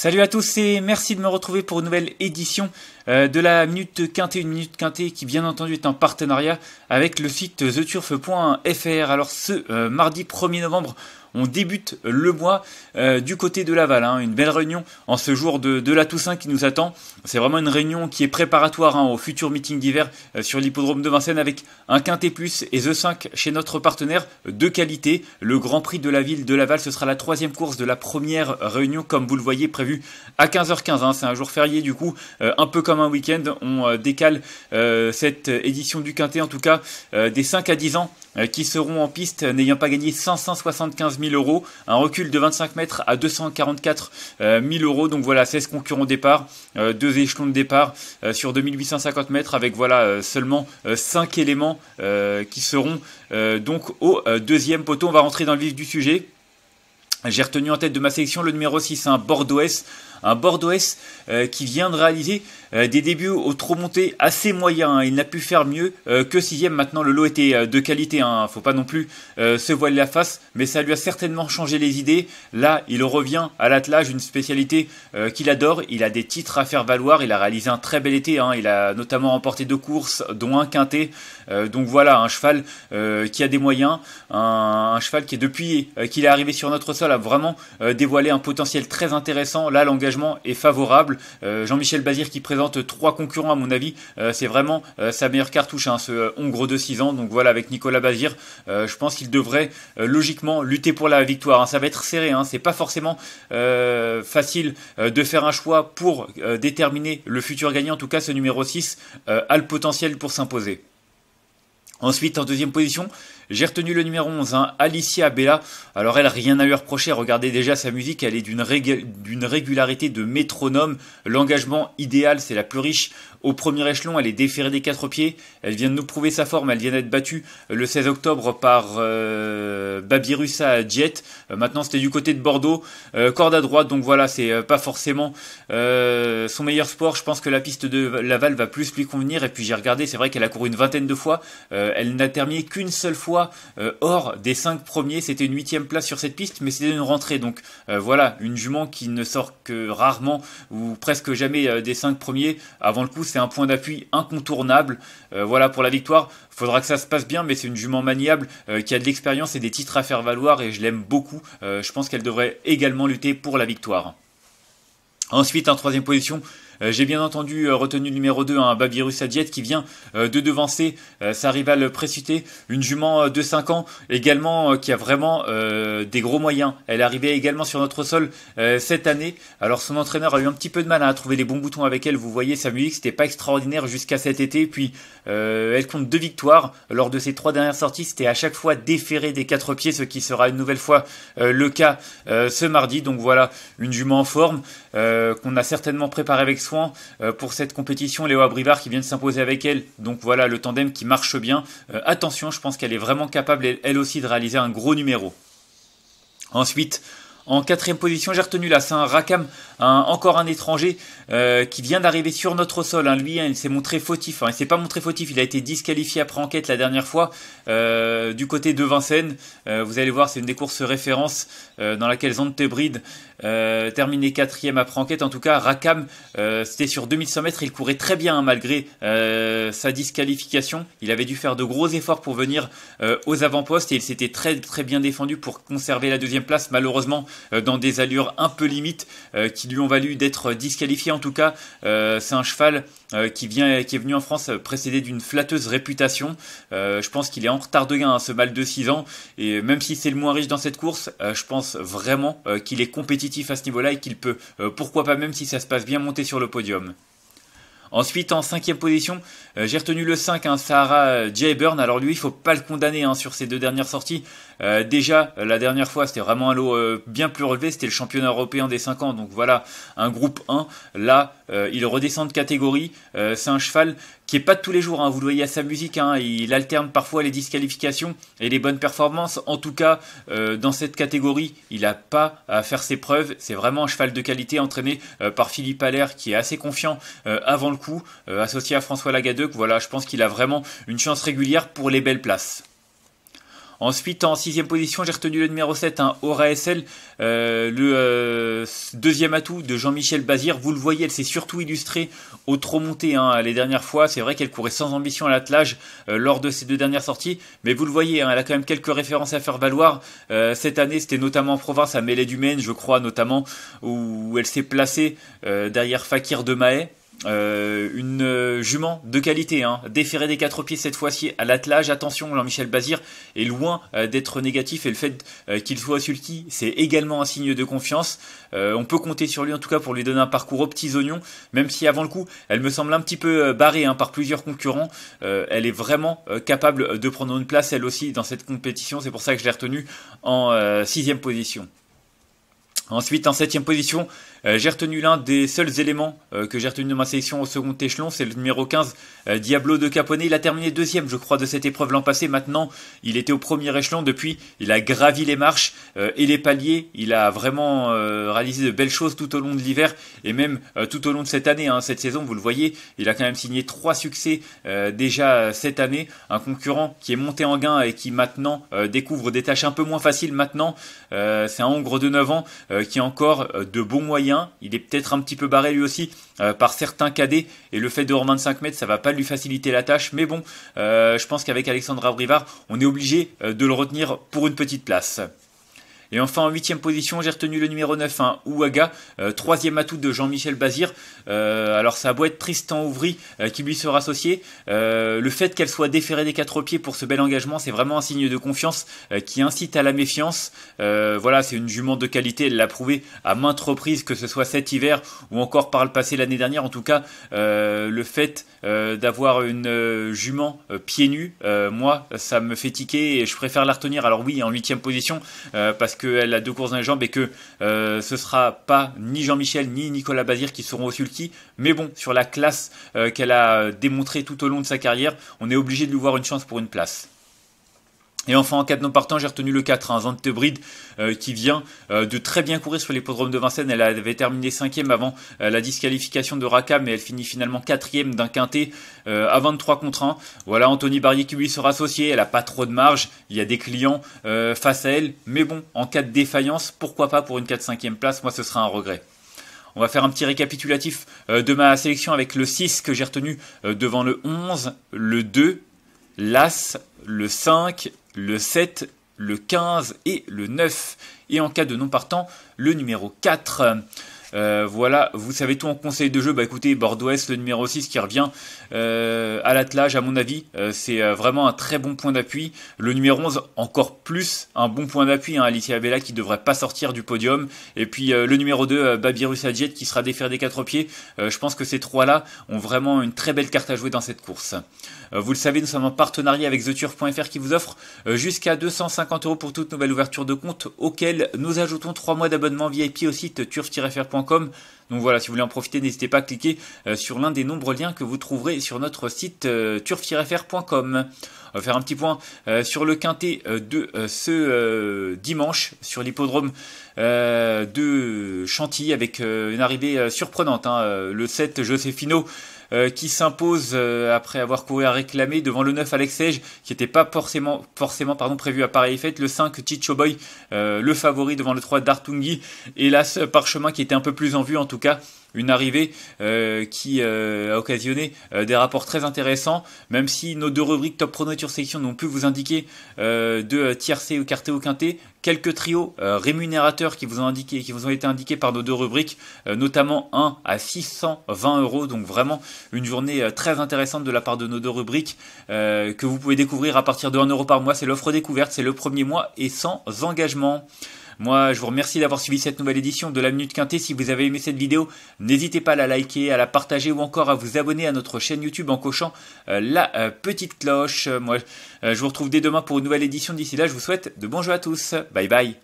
Salut à tous et merci de me retrouver pour une nouvelle édition euh, de la Minute Quintée, une Minute Quintée qui bien entendu est en partenariat avec le site theturf.fr. Alors ce euh, mardi 1er novembre, on débute le mois euh, du côté de Laval. Hein. une belle réunion en ce jour de, la Toussaint qui nous attend. C'est vraiment une réunion qui est préparatoire hein, au futur meeting d'hiver euh, sur l'hippodrome de Vincennes avec un quintet plus et The 5 chez notre partenaire de qualité. Le Grand Prix de la ville de Laval, ce sera la troisième course de la première réunion, comme vous le voyez, prévue à 15h15. Hein. C'est un jour férié du coup, euh, un peu comme un week-end. On décale cette édition du quintet, en tout cas des 5 à 10 ans euh, qui seront en piste euh, n'ayant pas gagné 575 000 euros, un recul de 25 mètres à 244 000 euh, euros. Donc voilà, 16 concurrents départ, deux échelons de départ sur 2850 mètres avec voilà seulement 5 éléments qui seront donc au deuxième poteau. On va rentrer dans le vif du sujet. J'ai retenu en tête de ma sélection le numéro 6, un hein, Bordeaux S, un Bordeaux euh, qui vient de réaliser euh, des débuts au trop monté assez moyens. Hein. Il n'a pu faire mieux euh, que sixième. Maintenant, le lot était de qualité. il hein. ne Faut pas non plus se voiler la face, mais ça lui a certainement changé les idées. Là, il revient à l'attelage, une spécialité qu'il adore. Il a des titres à faire valoir. Il a réalisé un très bel été. Hein. Il a notamment remporté deux courses, dont un quintet. donc voilà, un cheval qui a des moyens, un, cheval qui est depuis qu'il est arrivé sur notre sol a vraiment dévoilé un potentiel très intéressant. Là, l'engagement est favorable. Euh, Jean-Michel Bazir qui présente trois concurrents à mon avis, euh, c'est vraiment euh, sa meilleure cartouche, hein, ce Hongre de 6 ans. Donc voilà, avec Nicolas Bazir, je pense qu'il devrait logiquement lutter pour la victoire. Hein. Ça va être serré, hein. c'est pas forcément facile de faire un choix pour déterminer le futur gagnant. En tout cas, ce numéro 6 a le potentiel pour s'imposer. Ensuite, en deuxième position, j'ai retenu le numéro 11, hein, Alicia Bella. Alors elle, rien à lui reprocher, regardez déjà sa musique, elle est d'une régularité de métronome. L'engagement idéal, c'est la plus riche. Au premier échelon, elle est déférée des quatre pieds. Elle vient de nous prouver sa forme. Elle vient d'être battue le 16 octobre par euh, Babirusa Jet euh, maintenant, c'était du côté de Bordeaux. Euh, corde à droite, donc voilà, c'est pas forcément son meilleur sport. Je pense que la piste de Laval va plus lui convenir. Et puis j'ai regardé, c'est vrai qu'elle a couru une vingtaine de fois. elle n'a terminé qu'une seule fois euh, hors des 5 premiers, c'était une huitième place sur cette piste, mais c'était une rentrée. Donc euh, voilà, une jument qui ne sort que rarement ou presque jamais euh, des 5 premiers. Avant le coup, c'est un point d'appui incontournable. voilà pour la victoire faudra que ça se passe bien, mais c'est une jument maniable qui a de l'expérience et des titres à faire valoir et je l'aime beaucoup. je pense qu'elle devrait également lutter pour la victoire. Ensuite, en troisième position, euh, j'ai bien entendu euh, retenu le numéro 2, un hein, Babirus qui vient euh, de devancer sa rivale Précité, une jument de 5 ans également qui a vraiment des gros moyens. Elle est arrivée également sur notre sol cette année. Alors son entraîneur a eu un petit peu de mal hein, à trouver des bons boutons avec elle. Vous voyez, sa musique, c'était pas extraordinaire jusqu'à cet été. Puis elle compte deux victoires lors de ses trois dernières sorties. C'était à chaque fois déféré des quatre pieds, ce qui sera une nouvelle fois le cas ce mardi. Donc voilà, une jument en forme qu'on a certainement préparée avec euh, pour cette compétition. Léo Abrivard qui vient de s'imposer avec elle. Donc voilà le tandem qui marche bien. Euh, attention, je pense qu'elle est vraiment capable elle aussi de réaliser un gros numéro. Ensuite, en quatrième position, j'ai retenu là, c'est un Rakam, encore un étranger euh, qui vient d'arriver sur notre sol. Hein. Lui, hein, il s'est montré fautif. Hein. Il s'est pas montré fautif. Il a été disqualifié après enquête la dernière fois euh, du côté de Vincennes. Euh, vous allez voir, c'est une des courses références dans laquelle Zante Bride terminait quatrième après enquête. En tout cas, Rakam, c'était sur 2100 mètres. Il courait très bien malgré sa disqualification. Il avait dû faire de gros efforts pour venir aux avant-postes et il s'était très très bien défendu pour conserver la deuxième place. Malheureusement, euh, dans des allures un peu limites euh, qui lui ont valu d'être disqualifié. En tout cas, euh, c'est un cheval qui, est venu en France précédé d'une flatteuse réputation. je pense qu'il est en retard hein, de gain, ce mal de 6 ans. Et même si c'est le moins riche dans cette course, je pense vraiment qu'il est compétitif à ce niveau-là et qu'il peut, pourquoi pas même si ça se passe bien, monter sur le podium. Ensuite, en cinquième position, j'ai retenu le 5, hein, Sahara Jayburn. Alors lui, il faut pas le condamner hein, sur ses deux dernières sorties. Euh, déjà, euh, la dernière fois, c'était vraiment un lot euh, bien plus relevé, c'était le championnat européen des 5 ans, donc voilà, un groupe 1. Là, il redescend de catégorie, c'est un cheval qui est pas de tous les jours, hein. vous le voyez à sa musique, hein. il alterne parfois les disqualifications et les bonnes performances. En tout cas, dans cette catégorie, il n'a pas à faire ses preuves. C'est vraiment un cheval de qualité entraîné par Philippe Allaire qui est assez confiant avant le coup, associé à François Lagadec. Voilà, je pense qu'il a vraiment une chance régulière pour les belles places. Ensuite, en sixième position, j'ai retenu le numéro 7, un hein, Aura SL, euh, le euh, deuxième atout de Jean-Michel Bazir. Vous le voyez, elle s'est surtout illustrée au trop monté hein, les dernières fois. C'est vrai qu'elle courait sans ambition à l'attelage euh, lors de ses deux dernières sorties, mais vous le voyez, hein, elle a quand même quelques références à faire valoir. cette année, c'était notamment en province à Mêlée du Maine, je crois, notamment, où elle s'est placée derrière Fakir de Mahe. Euh, une euh, jument de qualité, hein, déférée des quatre pieds cette fois-ci à l'attelage. Attention, Jean-Michel Bazir est loin euh, d'être négatif et le fait qu'il soit c'est également un signe de confiance. on peut compter sur lui en tout cas pour lui donner un parcours aux petits oignons, même si avant le coup, elle me semble un petit peu barrée hein, par plusieurs concurrents. elle est vraiment capable de prendre une place elle aussi dans cette compétition. C'est pour ça que je l'ai retenue en sixième position. Ensuite, en septième position, euh, j'ai retenu l'un des seuls éléments euh, que j'ai retenu de ma sélection au second échelon, c'est le numéro 15, euh, Diablo de Capone Il a terminé deuxième, je crois, de cette épreuve l'an passé. Maintenant, il était au premier échelon depuis. Il a gravi les marches et les paliers. Il a vraiment réalisé de belles choses tout au long de l'hiver et même tout au long de cette année, hein. cette saison. Vous le voyez, il a quand même signé trois succès déjà cette année. Un concurrent qui est monté en gain et qui maintenant découvre des tâches un peu moins faciles maintenant. c'est un Hongre de 9 ans qui a encore de bons moyens il est peut-être un petit peu barré lui aussi euh, par certains cadets. Et le fait de remonter 5 mètres, ça va pas lui faciliter la tâche. Mais bon, euh, je pense qu'avec Alexandre Brivard, on est obligé euh, de le retenir pour une petite place. Et enfin en huitième position, j'ai retenu le numéro 9, un hein, Ouaga, euh, troisième atout de Jean-Michel Bazir. Euh, alors ça a beau être Tristan Ouvry euh, qui lui sera associé, le fait qu'elle soit déférée des quatre pieds pour ce bel engagement, c'est vraiment un signe de confiance qui incite à la méfiance. voilà, c'est une jument de qualité, elle l'a prouvé à maintes reprises, que ce soit cet hiver ou encore par le passé l'année dernière. En tout cas, le fait d'avoir une jument pieds nus, moi, ça me fait tiquer et je préfère la retenir. Alors oui, en huitième position, parce que qu'elle a deux courses dans les jambes et que ce euh, ce sera pas ni Jean-Michel ni Nicolas Bazir qui seront au sulky. Mais bon, sur la classe euh, qu'elle a démontrée tout au long de sa carrière, on est obligé de lui voir une chance pour une place. Et enfin, en cas de non partant, j'ai retenu le 4, 1 Bride, euh, qui vient euh, de très bien courir sur l'hippodrome de Vincennes. Elle avait terminé 5 avant euh, la disqualification de Raka, mais elle finit finalement 4 d'un quintet euh, à 23 contre 1. Voilà, Anthony Barrier qui lui sera associé. Elle a pas trop de marge. Il y a des clients face à elle. Mais bon, en cas de défaillance, pourquoi pas pour une 4 5 ème place Moi, ce sera un regret. On va faire un petit récapitulatif de ma sélection avec le 6 que j'ai retenu devant le 11, le 2, l'As, le 5, le 7, le 15 et le 9. Et en cas de non partant, le numéro 4. Euh, voilà, vous savez tout en conseil de jeu. Bah écoutez, Bordeaux le numéro 6 qui revient euh, à l'attelage, à mon avis, euh, c'est vraiment un très bon point d'appui. Le numéro 11, encore plus un bon point d'appui. Hein, Alicia Vela qui devrait pas sortir du podium. Et puis le numéro 2, Babirus Adjet qui sera défaire des quatre pieds. je pense que ces trois-là ont vraiment une très belle carte à jouer dans cette course. vous le savez, nous sommes en partenariat avec TheTurf.fr qui vous offre jusqu'à 250 euros pour toute nouvelle ouverture de compte auquel nous ajoutons 3 mois d'abonnement VIP au site turf-fr.fr donc voilà, si vous voulez en profiter, n'hésitez pas à cliquer sur l'un des nombreux liens que vous trouverez sur notre site turfirfr.com. On va faire un petit point sur le quintet de ce dimanche sur l'hippodrome de Chantilly avec une arrivée surprenante. le 7 Joséphino. Euh, qui s'impose euh, après avoir couru à réclamer devant le 9 Alex qui n'était pas forcément, forcément pardon, prévu à pareille fête, le 5 Chicho Boy, euh, le favori devant le 3 Dartungi, hélas là, parchemin qui était un peu plus en vue en tout cas, une arrivée euh, qui euh, a occasionné euh, des rapports très intéressants, même si nos deux rubriques Top Prono et Section n'ont pu vous indiquer de tiercé ou quarté ou quinté, quelques trios rémunérateurs qui vous ont indiqué, qui vous ont été indiqués par nos deux rubriques, notamment 1 à 620 euros, donc vraiment une journée très intéressante de la part de nos deux rubriques que vous pouvez découvrir à partir de 1 euro par mois. C'est l'offre découverte, c'est le premier mois et sans engagement. Moi, je vous remercie d'avoir suivi cette nouvelle édition de la Minute Quintée. Si vous avez aimé cette vidéo, n'hésitez pas à la liker, à la partager ou encore à vous abonner à notre chaîne YouTube en cochant euh, la euh, petite cloche. Euh, moi, je vous retrouve dès demain pour une nouvelle édition. D'ici là, je vous souhaite de bons jeux à tous. Bye bye.